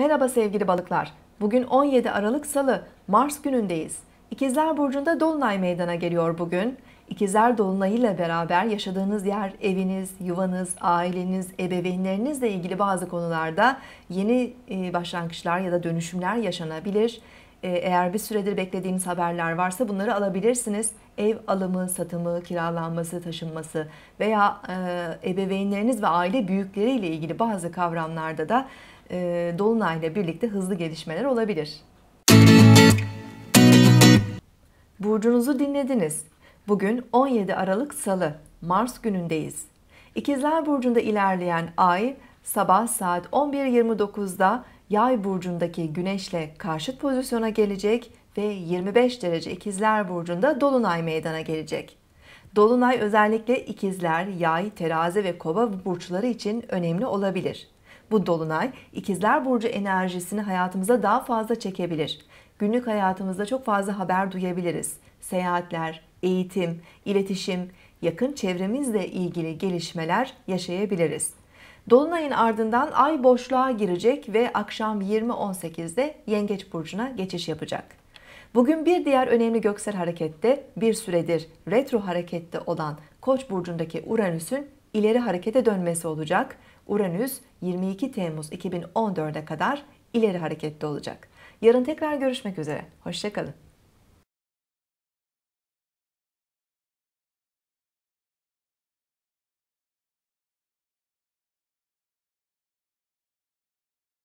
Merhaba sevgili balıklar. Bugün 17 Aralık Salı, Mars günündeyiz. İkizler Burcu'nda Dolunay meydana geliyor bugün. İkizler Dolunay ile beraber yaşadığınız yer, eviniz, yuvanız, aileniz, ebeveynlerinizle ilgili bazı konularda yeni başlangıçlar ya da dönüşümler yaşanabilir. Ee, eğer bir süredir beklediğiniz haberler varsa bunları alabilirsiniz. Ev alımı, satımı, kiralanması, taşınması veya e, ebeveynleriniz ve aile büyükleriyle ilgili bazı kavramlarda da e, dolunayla birlikte hızlı gelişmeler olabilir. Burcunuzu dinlediniz. Bugün 17 Aralık Salı, Mars günündeyiz. İkizler Burcu'nda ilerleyen ay sabah saat 11.29'da Yay burcundaki Güneş'le karşıt pozisyona gelecek ve 25 derece İkizler burcunda dolunay meydana gelecek. Dolunay özellikle İkizler, yay, terazi ve kova burçları için önemli olabilir. Bu dolunay İkizler burcu enerjisini hayatımıza daha fazla çekebilir. Günlük hayatımızda çok fazla haber duyabiliriz. Seyahatler, eğitim, iletişim, yakın çevremizle ilgili gelişmeler yaşayabiliriz. Dolunayın ardından ay boşluğa girecek ve akşam 20.18'de Yengeç Burcu'na geçiş yapacak. Bugün bir diğer önemli göksel harekette bir süredir retro harekette olan Koç burcundaki Uranüs'ün ileri harekete dönmesi olacak. Uranüs 22 Temmuz 2014'e kadar ileri harekette olacak. Yarın tekrar görüşmek üzere. Hoşçakalın.